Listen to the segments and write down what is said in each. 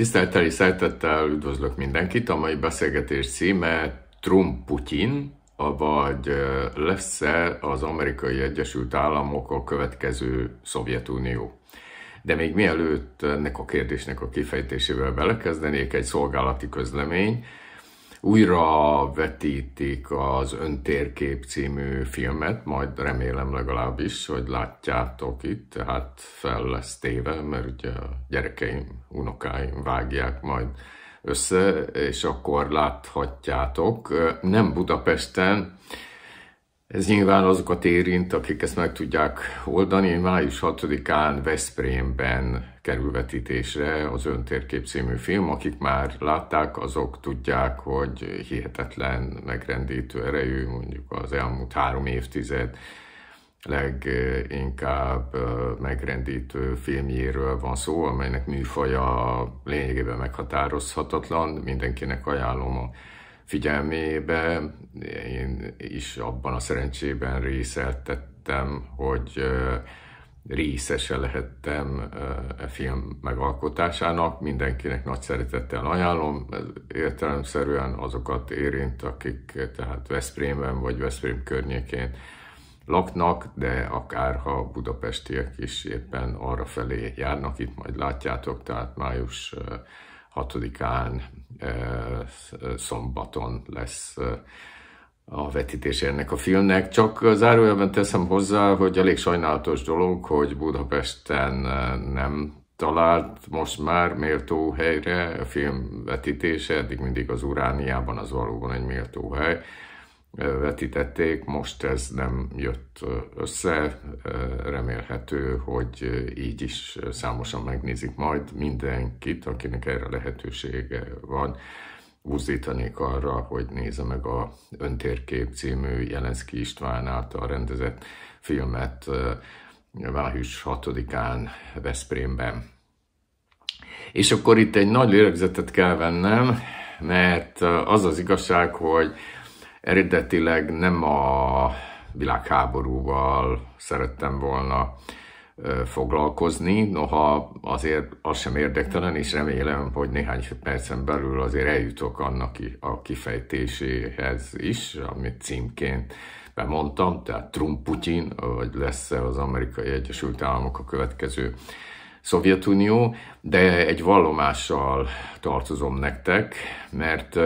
Tisztelteli szeretettel üdvözlök mindenkit. A mai beszélgetés címe trump Putin, vagy lesz-e az amerikai Egyesült Államok a következő Szovjetunió? De még mielőtt ennek a kérdésnek a kifejtésével belekezdenék, egy szolgálati közlemény, újra vetítik az Öntérkép című filmet, majd remélem legalábbis, hogy látjátok itt, tehát fel lesz téve, mert ugye a gyerekeim, unokáim vágják majd össze, és akkor láthatjátok. Nem Budapesten, ez nyilván azokat érint, akik ezt meg tudják oldani. Május 6-án Veszprémben kerül vetítésre az Öntérkép című film. Akik már látták, azok tudják, hogy hihetetlen megrendítő erejű, mondjuk az elmúlt három évtized leginkább megrendítő filmjéről van szó, amelynek műfaja lényegében meghatározhatatlan. Mindenkinek ajánlom a figyelmébe. Én is abban a szerencsében részeltettem, hogy részese lehettem e film megalkotásának. Mindenkinek nagy szeretettel ajánlom. értelemszerűen azokat érint, akik tehát Veszprémben vagy Veszprém környékén laknak, de akár ha budapestiek is éppen arra felé járnak, itt majd látjátok, tehát május 6-án szombaton lesz a vetítés ennek a filmnek. Csak zárójelben teszem hozzá, hogy elég sajnálatos dolog, hogy Budapesten nem talált most már méltó helyre a film vetítése, eddig mindig az Urániában az valóban egy méltó hely, vetítették, most ez nem jött össze, remélhető, hogy így is számosan megnézik majd mindenkit, akinek erre lehetősége van, buzdítanék arra, hogy nézze meg a Öntérkép című Jelenszki István által rendezett filmet május 6-án Veszprémben. És akkor itt egy nagy lélegzetet kell vennem, mert az az igazság, hogy Eredetileg nem a világháborúval szerettem volna foglalkozni, noha azért az sem érdektelen, és remélem, hogy néhány percen belül azért eljutok annak a kifejtéséhez is, amit címként bemondtam, tehát trump Putin, vagy lesz-e az amerikai Egyesült Államok a következő Szovjetunió, de egy vallomással tartozom nektek, mert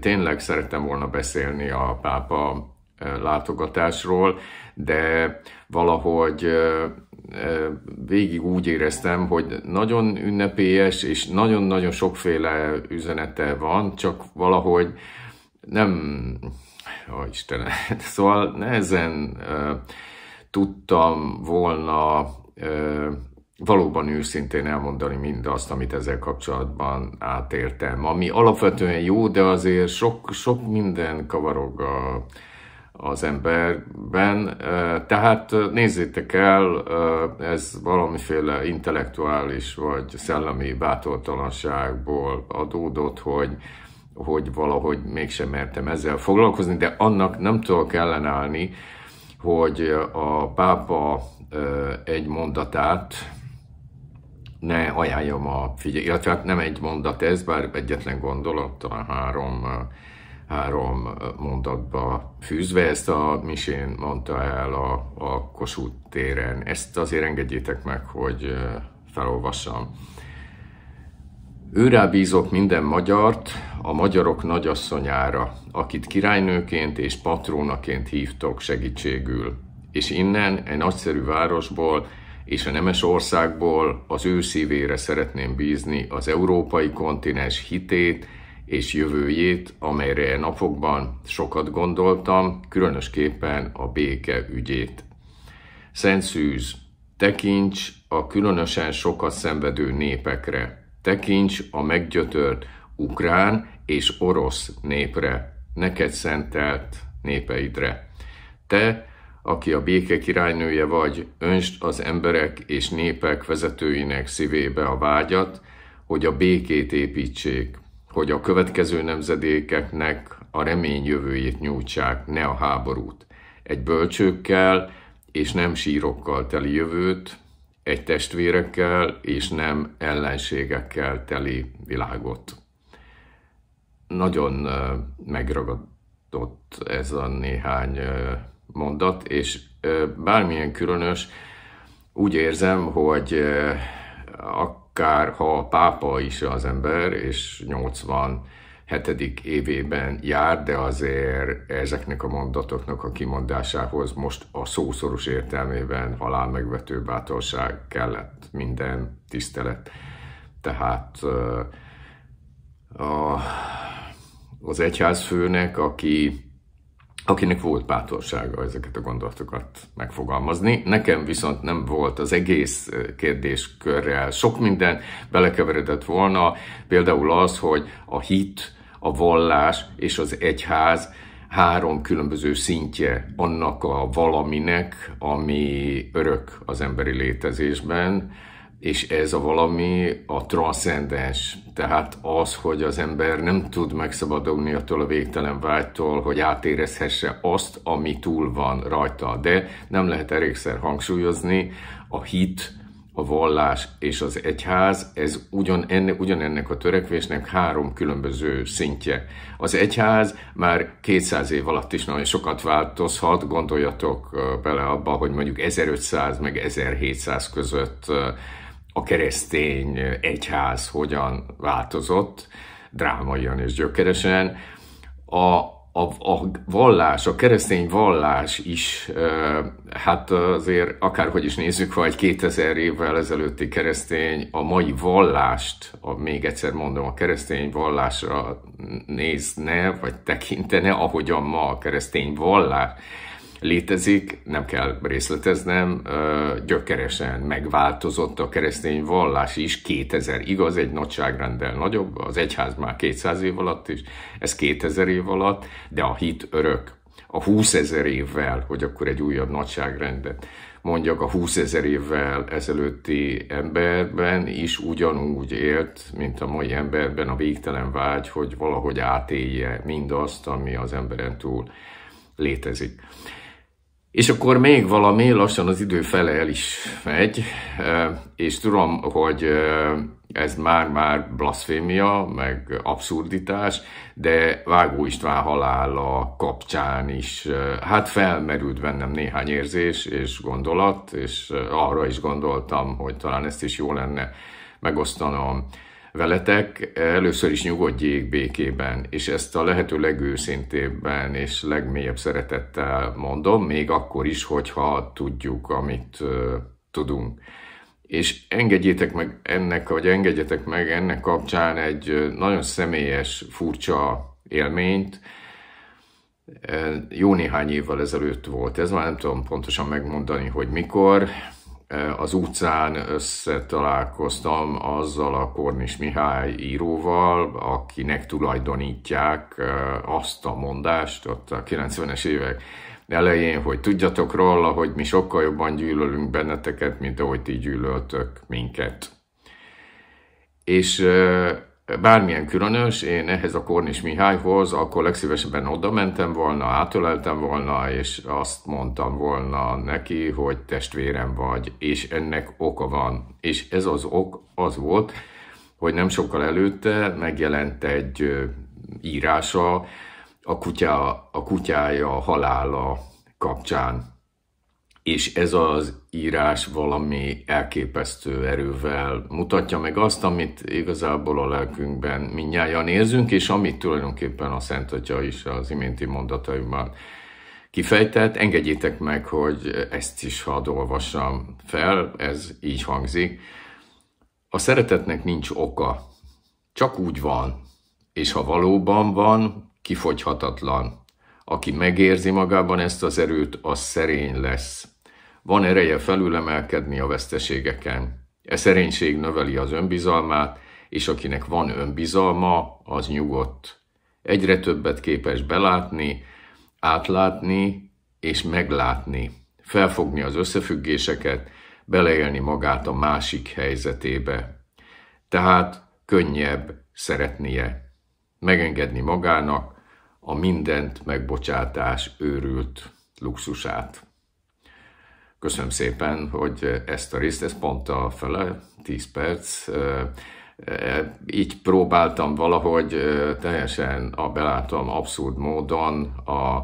tényleg szerettem volna beszélni a pápa látogatásról, de valahogy végig úgy éreztem, hogy nagyon ünnepélyes, és nagyon-nagyon sokféle üzenete van, csak valahogy nem, ó Istenem, szóval nehezen tudtam volna valóban őszintén elmondani mindazt, amit ezzel kapcsolatban átértem. Ami alapvetően jó, de azért sok, sok minden kavarog a, az emberben. Tehát nézzétek el, ez valamiféle intellektuális vagy szellemi bátortalanságból adódott, hogy, hogy valahogy mégsem mertem ezzel foglalkozni, de annak nem tudok ellenállni, hogy a pápa egy mondatát, ne ajánljam a figyelmet, illetve hát nem egy mondat ez, bár egyetlen talán három, három mondatba fűzve ezt a misén mondta el a, a Kossuth téren. Ezt azért engedjétek meg, hogy felolvassam. Őrá bízok minden magyart, a magyarok nagyasszonyára, akit királynőként és patrónaként hívtok segítségül. És innen, egy nagyszerű városból, és a nemes országból az ő szívére szeretném bízni az európai kontinens hitét és jövőjét, amelyre napokban sokat gondoltam, különösképpen a béke ügyét. Szent Szűz, tekints a különösen sokat szenvedő népekre, tekints a meggyötört ukrán és orosz népre, neked szentelt népeidre. Te aki a béke királynője vagy, önst az emberek és népek vezetőinek szívébe a vágyat, hogy a békét építsék, hogy a következő nemzedékeknek a remény jövőjét nyújtsák, ne a háborút. Egy bölcsőkkel és nem sírokkal teli jövőt, egy testvérekkel és nem ellenségekkel teli világot. Nagyon megragadott ez a néhány mondat, és bármilyen különös, úgy érzem, hogy akár ha a pápa is az ember, és 80 hetedik évében jár, de azért ezeknek a mondatoknak a kimondásához most a szószoros értelmében halál megvető bátorság kellett, minden tisztelet. Tehát a, az egyházfőnek, aki akinek volt bátorsága ezeket a gondolatokat megfogalmazni. Nekem viszont nem volt az egész kérdéskörrel sok minden belekeveredett volna, például az, hogy a hit, a vallás és az egyház három különböző szintje annak a valaminek, ami örök az emberi létezésben, és ez a valami a transzcendens, tehát az, hogy az ember nem tud megszabadulni attól a végtelen vágytól, hogy átérezhesse azt, ami túl van rajta. De nem lehet elégszer hangsúlyozni, a hit, a vallás és az egyház, ez ugyan enne, ugyanennek a törekvésnek három különböző szintje. Az egyház már 200 év alatt is nagyon sokat változhat, gondoljatok bele abba, hogy mondjuk 1500 meg 1700 között a keresztény egyház hogyan változott, drámaian és gyökeresen. A, a, a vallás, a keresztény vallás is, hát azért akárhogy is nézzük, ha egy 2000 évvel ezelőtti keresztény a mai vallást, a, még egyszer mondom, a keresztény vallásra nézne, vagy tekintene, ahogyan ma a keresztény vallás, létezik, nem kell részleteznem, gyökeresen megváltozott a keresztény vallás is, 2000, igaz, egy nagyságrendel nagyobb, az egyház már 200 év alatt is, ez 2000 év alatt, de a hit örök. A 20 ezer évvel, hogy akkor egy újabb nagyságrendet mondjak, a 20 ezer évvel ezelőtti emberben is ugyanúgy élt, mint a mai emberben a végtelen vágy, hogy valahogy átélje mindazt, ami az emberen túl létezik. És akkor még valami, lassan az idő fele el is megy, és tudom, hogy ez már-már blasfémia, meg abszurditás, de Vágó István halála kapcsán is, hát felmerült bennem néhány érzés és gondolat, és arra is gondoltam, hogy talán ezt is jó lenne megosztanom veletek, először is nyugodjék békében, és ezt a lehető legőszintébben és legmélyebb szeretettel mondom, még akkor is, hogyha tudjuk, amit tudunk. És engedjétek meg ennek, vagy engedjetek meg ennek kapcsán egy nagyon személyes, furcsa élményt. Jó néhány évvel ezelőtt volt ez, már nem tudom pontosan megmondani, hogy mikor, az utcán összetalálkoztam azzal a Kornis Mihály íróval, akinek tulajdonítják azt a mondást ott a 90-es évek elején, hogy tudjatok róla, hogy mi sokkal jobban gyűlölünk benneteket, mint ahogy ti gyűlöltök minket. És bármilyen különös, én ehhez a Kornis Mihályhoz akkor legszívesebben oda mentem volna, átöleltem volna, és azt mondtam volna neki, hogy testvérem vagy, és ennek oka van. És ez az ok az volt, hogy nem sokkal előtte megjelent egy írása a, kutya, a kutyája halála kapcsán és ez az írás valami elképesztő erővel mutatja meg azt, amit igazából a lelkünkben minnyáján érzünk, és amit tulajdonképpen a Szent Atya is az iménti mondataimban kifejtett. Engedjétek meg, hogy ezt is hadd olvassam fel, ez így hangzik. A szeretetnek nincs oka, csak úgy van, és ha valóban van, kifogyhatatlan. Aki megérzi magában ezt az erőt, az szerény lesz, van ereje felülemelkedni a veszteségeken. E szerénység növeli az önbizalmát, és akinek van önbizalma, az nyugodt. Egyre többet képes belátni, átlátni és meglátni, felfogni az összefüggéseket, beleélni magát a másik helyzetébe. Tehát könnyebb szeretnie, megengedni magának a mindent megbocsátás őrült luxusát. Köszönöm szépen, hogy ezt a részt, ez pont a fele, 10 perc. Így próbáltam valahogy teljesen, a belátom abszurd módon a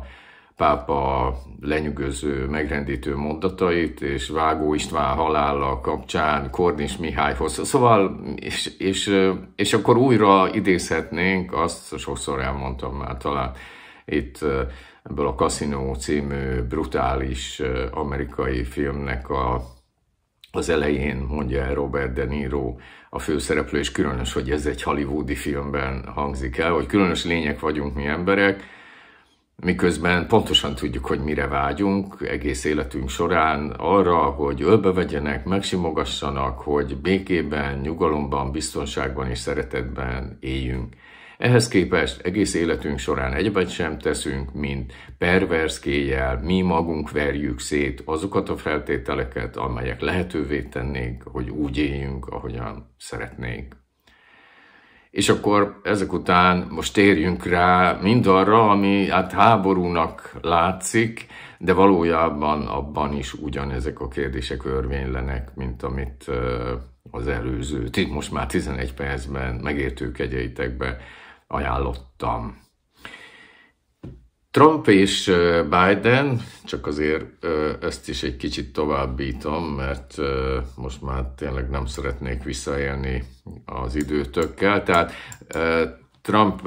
pápa lenyűgöző, megrendítő mondatait, és Vágó István halála kapcsán Kornis Mihályhoz. Szóval, és, és, és akkor újra idézhetnénk, azt sokszor elmondtam már talán itt ebből a Casino című brutális amerikai filmnek a, az elején mondja el Robert De Niro a főszereplő, és különös, hogy ez egy hollywoodi filmben hangzik el, hogy különös lények vagyunk mi emberek, miközben pontosan tudjuk, hogy mire vágyunk egész életünk során, arra, hogy ölbe vegyenek, megsimogassanak, hogy békében, nyugalomban, biztonságban és szeretetben éljünk. Ehhez képest egész életünk során egyebet sem teszünk, mint pervers kéjjel, mi magunk verjük szét azokat a feltételeket, amelyek lehetővé tennék, hogy úgy éljünk, ahogyan szeretnénk. És akkor ezek után most térjünk rá mindarra, ami hát háborúnak látszik, de valójában abban is ugyanezek a kérdések örvénylenek, mint amit az előző, most már 11 percben megértők egyeitekbe ajánlottam. Trump és Biden, csak azért ezt is egy kicsit továbbítom, mert most már tényleg nem szeretnék visszaélni az időtökkel. Tehát Trump,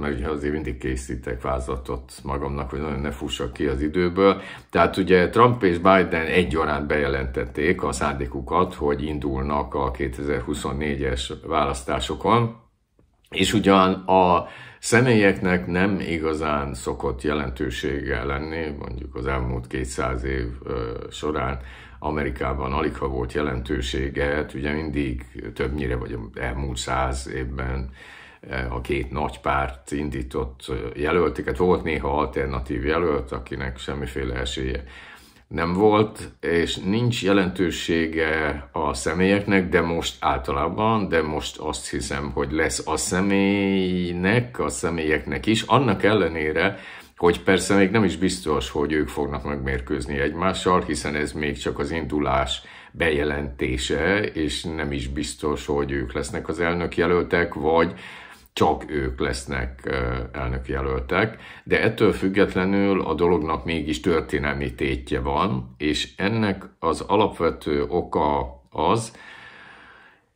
mert azért mindig készítek vázlatot magamnak, hogy nagyon ne fussak ki az időből. Tehát ugye Trump és Biden egyaránt bejelentették a szándékukat, hogy indulnak a 2024-es választásokon és ugyan a személyeknek nem igazán szokott jelentősége lenni, mondjuk az elmúlt 200 év során Amerikában alig ha volt jelentősége, hát ugye mindig többnyire, vagy elmúlt száz évben a két nagy párt indított jelöltiket, volt néha alternatív jelölt, akinek semmiféle esélye nem volt, és nincs jelentősége a személyeknek, de most általában, de most azt hiszem, hogy lesz a személynek, a személyeknek is, annak ellenére, hogy persze még nem is biztos, hogy ők fognak megmérkőzni egymással, hiszen ez még csak az indulás bejelentése, és nem is biztos, hogy ők lesznek az elnök jelöltek, vagy csak ők lesznek jelöltek, de ettől függetlenül a dolognak mégis történelmi tétje van, és ennek az alapvető oka az,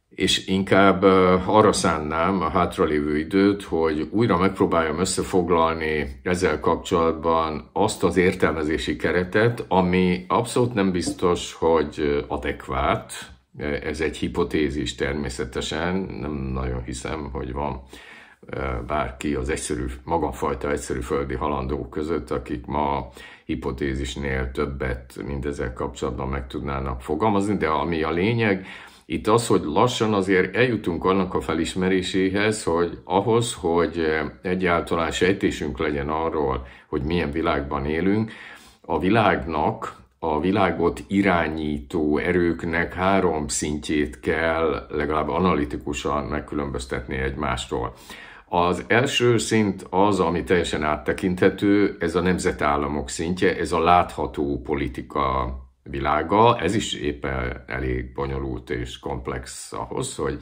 és inkább arra szánnám a hátralévő időt, hogy újra megpróbáljam összefoglalni ezzel kapcsolatban azt az értelmezési keretet, ami abszolút nem biztos, hogy adekvát, Eh, ez egy hipotézis természetesen, nem nagyon hiszem, hogy van eh, bárki az egyszerű, magamfajta egyszerű földi halandók között, akik ma hipotézisnél többet mindezzel kapcsolatban meg tudnának fogalmazni, de ami a lényeg, itt az, hogy lassan azért eljutunk annak a felismeréséhez, hogy ahhoz, hogy eh, egyáltalán sejtésünk legyen arról, hogy milyen világban élünk, a világnak a világot irányító erőknek három szintjét kell legalább analitikusan megkülönböztetni egymástól. Az első szint az, ami teljesen áttekinthető, ez a nemzetállamok szintje, ez a látható politika világa, ez is éppen elég bonyolult és komplex ahhoz, hogy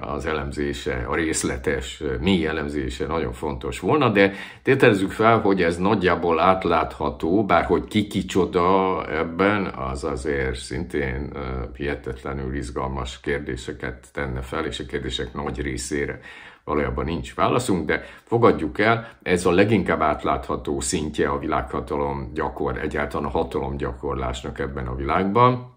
az elemzése, a részletes, mi elemzése nagyon fontos volna, de tételezzük fel, hogy ez nagyjából átlátható, bár hogy ki kicsoda ebben, az azért szintén hihetetlenül izgalmas kérdéseket tenne fel, és a kérdések nagy részére valójában nincs válaszunk, de fogadjuk el, ez a leginkább átlátható szintje a világhatalom gyakor, egyáltalán a hatalom gyakorlásnak ebben a világban.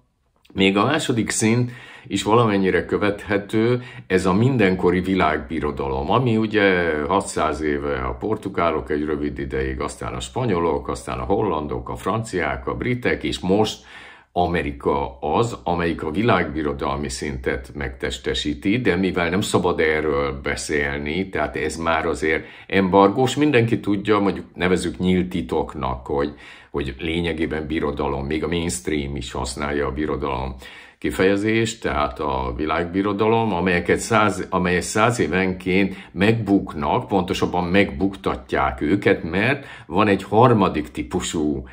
Még a második szint, és valamennyire követhető ez a mindenkori világbirodalom, ami ugye 600 éve a portugálok egy rövid ideig, aztán a spanyolok, aztán a hollandok, a franciák, a britek, és most Amerika az, amelyik a világbirodalmi szintet megtestesíti, de mivel nem szabad erről beszélni, tehát ez már azért embargós, mindenki tudja, mondjuk nevezük nyílt titoknak, hogy, hogy lényegében birodalom, még a mainstream is használja a birodalom kifejezést, tehát a világbirodalom, amelyeket száz, amely száz évenként megbuknak, pontosabban megbuktatják őket, mert van egy harmadik típusú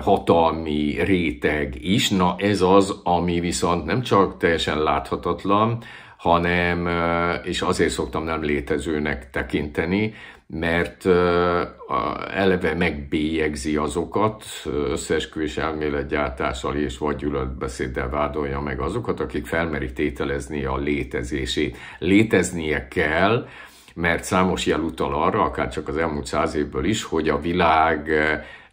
hatalmi réteg is, na ez az, ami viszont nem csak teljesen láthatatlan, hanem, és azért szoktam nem létezőnek tekinteni, mert eleve megbélyegzi azokat, összeesküvés elméletgyártással és vagy gyűlöletbeszéddel vádolja meg azokat, akik felmerik tételezni a létezését. Léteznie kell, mert számos jel utal arra, akár csak az elmúlt száz évből is, hogy a világ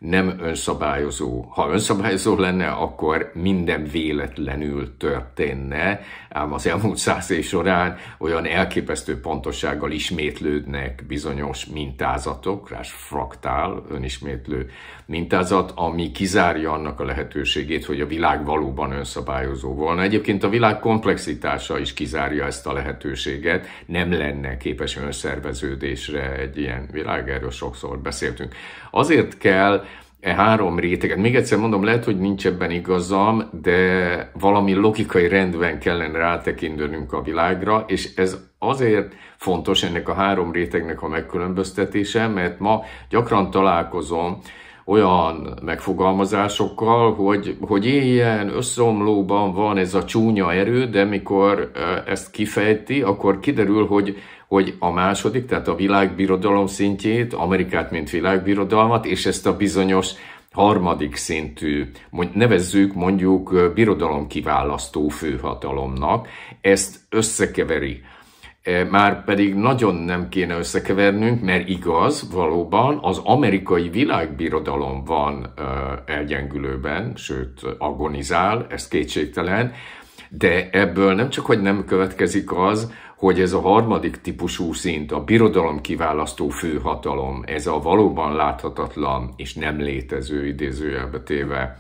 nem önszabályozó. Ha önszabályozó lenne, akkor minden véletlenül történne, ám az elmúlt száz év során olyan elképesztő pontossággal ismétlődnek bizonyos mintázatok, rás fraktál, önismétlő mintázat, ami kizárja annak a lehetőségét, hogy a világ valóban önszabályozó volna. Egyébként a világ komplexitása is kizárja ezt a lehetőséget, nem lenne képes önszerveződésre egy ilyen világ, erről sokszor beszéltünk. Azért kell e három réteget. Még egyszer mondom, lehet, hogy nincs ebben igazam, de valami logikai rendben kellene rátekintenünk a világra, és ez azért fontos ennek a három rétegnek a megkülönböztetése, mert ma gyakran találkozom olyan megfogalmazásokkal, hogy, hogy ilyen összeomlóban van ez a csúnya erő, de mikor ezt kifejti, akkor kiderül, hogy, hogy a második, tehát a világbirodalom szintjét, Amerikát, mint világbirodalmat, és ezt a bizonyos harmadik szintű, nevezzük mondjuk birodalom kiválasztó főhatalomnak, ezt összekeveri. Eh, már pedig nagyon nem kéne összekevernünk, mert igaz, valóban az amerikai világbirodalom van eh, elgyengülőben, sőt agonizál, ez kétségtelen, de ebből nem csak, hogy nem következik az, hogy ez a harmadik típusú szint, a birodalom kiválasztó főhatalom, ez a valóban láthatatlan és nem létező idézőjelbe téve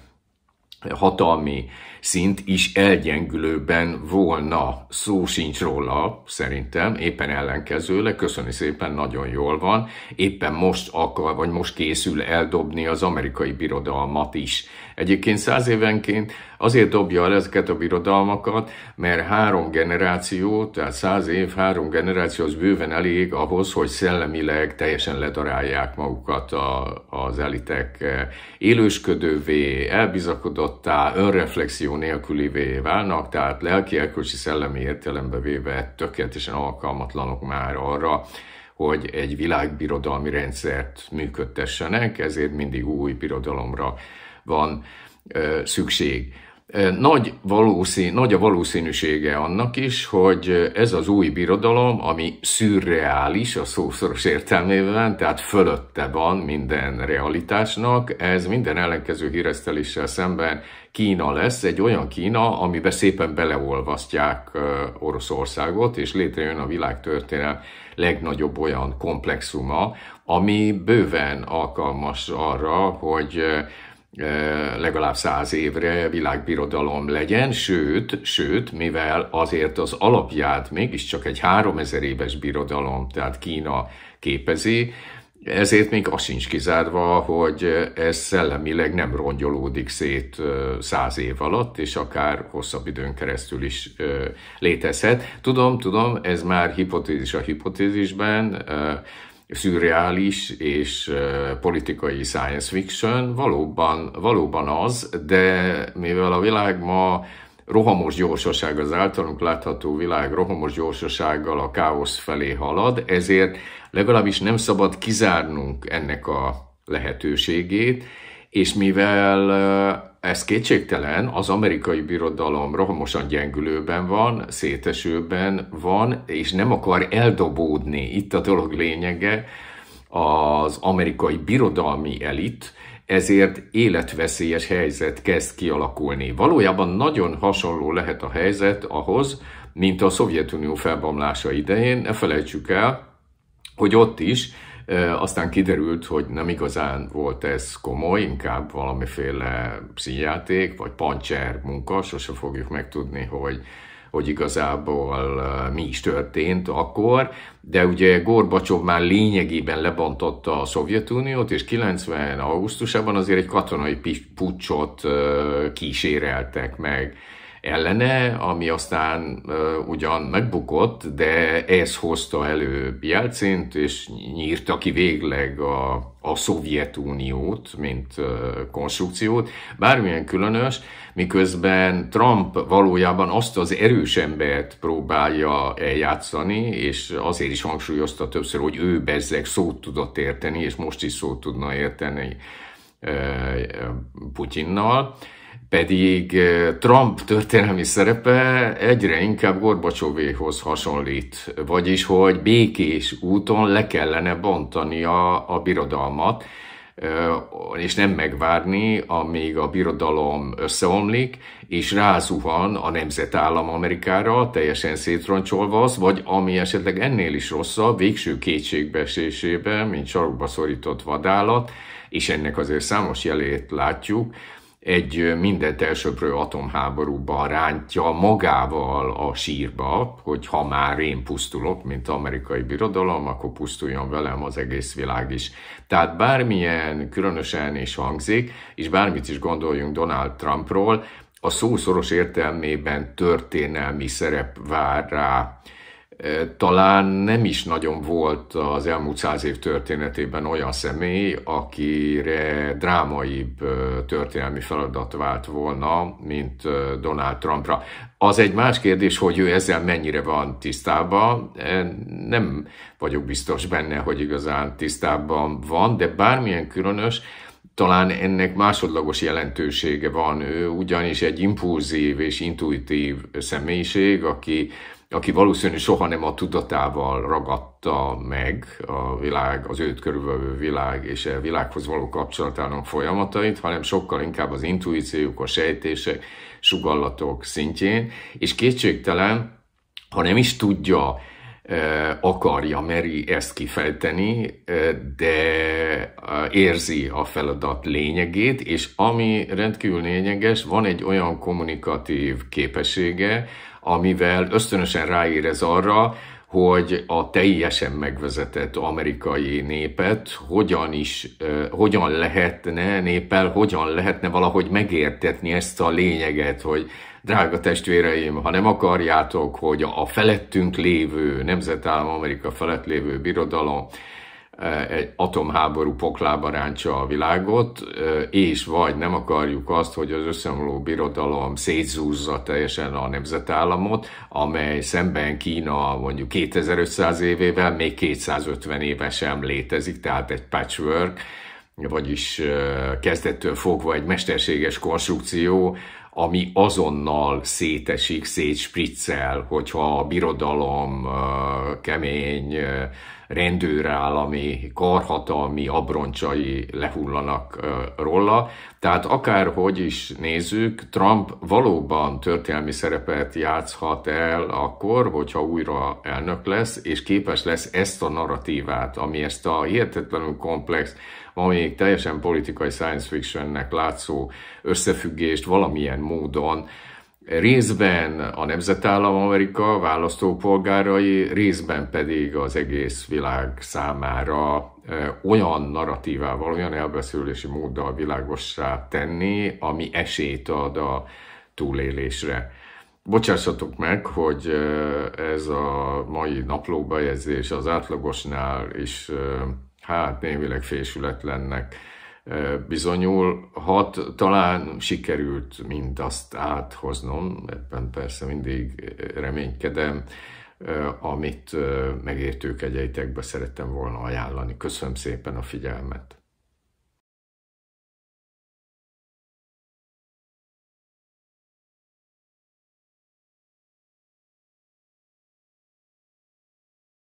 hatalmi szint is elgyengülőben volna. Szó sincs róla, szerintem, éppen ellenkezőleg, köszöni szépen, nagyon jól van. Éppen most akar, vagy most készül eldobni az amerikai birodalmat is Egyébként száz évenként azért dobja el ezeket a birodalmakat, mert három generáció, tehát száz év, három generáció az bőven elég ahhoz, hogy szellemileg teljesen ledarálják magukat a, az elitek eh, élősködővé, elbizakodottá, önreflexió nélkülivé válnak, tehát lelki, erkölcsi, szellemi értelembe véve tökéletesen alkalmatlanok már arra, hogy egy világbirodalmi rendszert működtessenek, ezért mindig új birodalomra van szükség. Nagy, valószín, nagy a valószínűsége annak is, hogy ez az új birodalom, ami szürreális a szószoros értelmében, tehát fölötte van minden realitásnak, ez minden ellenkező híreszteléssel szemben Kína lesz, egy olyan Kína, amiben szépen beleolvasztják Oroszországot, és létrejön a világtörténelem legnagyobb olyan komplexuma, ami bőven alkalmas arra, hogy legalább száz évre világbirodalom legyen, sőt, sőt, mivel azért az alapját mégiscsak egy 3000 éves birodalom, tehát Kína képezi, ezért még az sincs kizárva, hogy ez szellemileg nem rongyolódik szét száz év alatt, és akár hosszabb időn keresztül is létezhet. Tudom, tudom, ez már hipotézis a hipotézisben, szürreális és politikai science fiction, valóban, valóban az, de mivel a világ ma rohamos gyorsaság, az általunk látható világ rohamos gyorsasággal a káosz felé halad, ezért legalábbis nem szabad kizárnunk ennek a lehetőségét, és mivel ez kétségtelen, az amerikai birodalom rohamosan gyengülőben van, szétesőben van, és nem akar eldobódni. Itt a dolog lényege az amerikai birodalmi elit, ezért életveszélyes helyzet kezd kialakulni. Valójában nagyon hasonló lehet a helyzet ahhoz, mint a Szovjetunió felbomlása idején. Ne felejtsük el, hogy ott is aztán kiderült, hogy nem igazán volt ez komoly, inkább valamiféle színjáték, vagy pancser munka, sose fogjuk megtudni, hogy hogy igazából mi is történt akkor, de ugye Gorbacsov már lényegében lebontotta a Szovjetuniót, és 90. augusztusában azért egy katonai pucsot kíséreltek meg ellene, ami aztán ugyan megbukott, de ez hozta elő Jelcint, és nyírta ki végleg a, a Szovjetuniót, mint konstrukciót, bármilyen különös, miközben Trump valójában azt az erős embert próbálja eljátszani, és azért is hangsúlyozta többször, hogy ő bezzeg szót tudott érteni, és most is szót tudna érteni Putyinnal pedig Trump történelmi szerepe egyre inkább Gorbacsovéhoz hasonlít, vagyis hogy békés úton le kellene bontani a, a birodalmat, és nem megvárni, amíg a birodalom összeomlik, és rázuhan a nemzetállam Amerikára, teljesen szétroncsolva az, vagy ami esetleg ennél is rosszabb, végső kétségbeesésében, mint sarokba szorított vadállat, és ennek azért számos jelét látjuk, egy mindent elsöprő atomháborúba rántja magával a sírba, hogy ha már én pusztulok, mint amerikai birodalom, akkor pusztuljon velem az egész világ is. Tehát bármilyen különösen is hangzik, és bármit is gondoljunk Donald Trumpról, a szószoros értelmében történelmi szerep vár rá talán nem is nagyon volt az elmúlt száz év történetében olyan személy, akire drámaibb történelmi feladat vált volna, mint Donald Trumpra. Az egy más kérdés, hogy ő ezzel mennyire van tisztában. Nem vagyok biztos benne, hogy igazán tisztában van, de bármilyen különös, talán ennek másodlagos jelentősége van. Ő ugyanis egy impulzív és intuitív személyiség, aki aki valószínűleg soha nem a tudatával ragadta meg a világ, az őt körülvevő világ és a világhoz való kapcsolatának folyamatait, hanem sokkal inkább az intuíciók, a sejtések, sugallatok szintjén, és kétségtelen, ha nem is tudja, akarja, meri ezt kifejteni, de érzi a feladat lényegét, és ami rendkívül lényeges, van egy olyan kommunikatív képessége, amivel ösztönösen ráérez arra, hogy a teljesen megvezetett amerikai népet hogyan is, hogyan lehetne néppel, hogyan lehetne valahogy megértetni ezt a lényeget, hogy Drága testvéreim, ha nem akarjátok, hogy a felettünk lévő, nemzetállam Amerika felett lévő birodalom eh, egy atomháború poklába rántsa a világot, eh, és vagy nem akarjuk azt, hogy az összeomló birodalom szétszúzza teljesen a nemzetállamot, amely szemben Kína mondjuk 2500 évével még 250 éve sem létezik, tehát egy patchwork, vagyis eh, kezdettől fogva egy mesterséges konstrukció, ami azonnal szétesik, szétspriccel, hogyha a birodalom kemény rendőrállami, karhatalmi abroncsai lehullanak róla. Tehát akárhogy is nézzük, Trump valóban történelmi szerepet játszhat el akkor, hogyha újra elnök lesz, és képes lesz ezt a narratívát, ami ezt a hihetetlenül komplex ma még teljesen politikai science fictionnek látszó összefüggést valamilyen módon részben a nemzetállam Amerika választópolgárai, részben pedig az egész világ számára olyan narratívával, olyan elbeszélési móddal világossá tenni, ami esélyt ad a túlélésre. Bocsássatok meg, hogy ez a mai naplóbejegyzés az átlagosnál is hát némileg fésületlennek bizonyul. Hat talán sikerült mindazt áthoznom, ebben persze mindig reménykedem, amit megértők egyeitekbe szerettem volna ajánlani. Köszönöm szépen a figyelmet!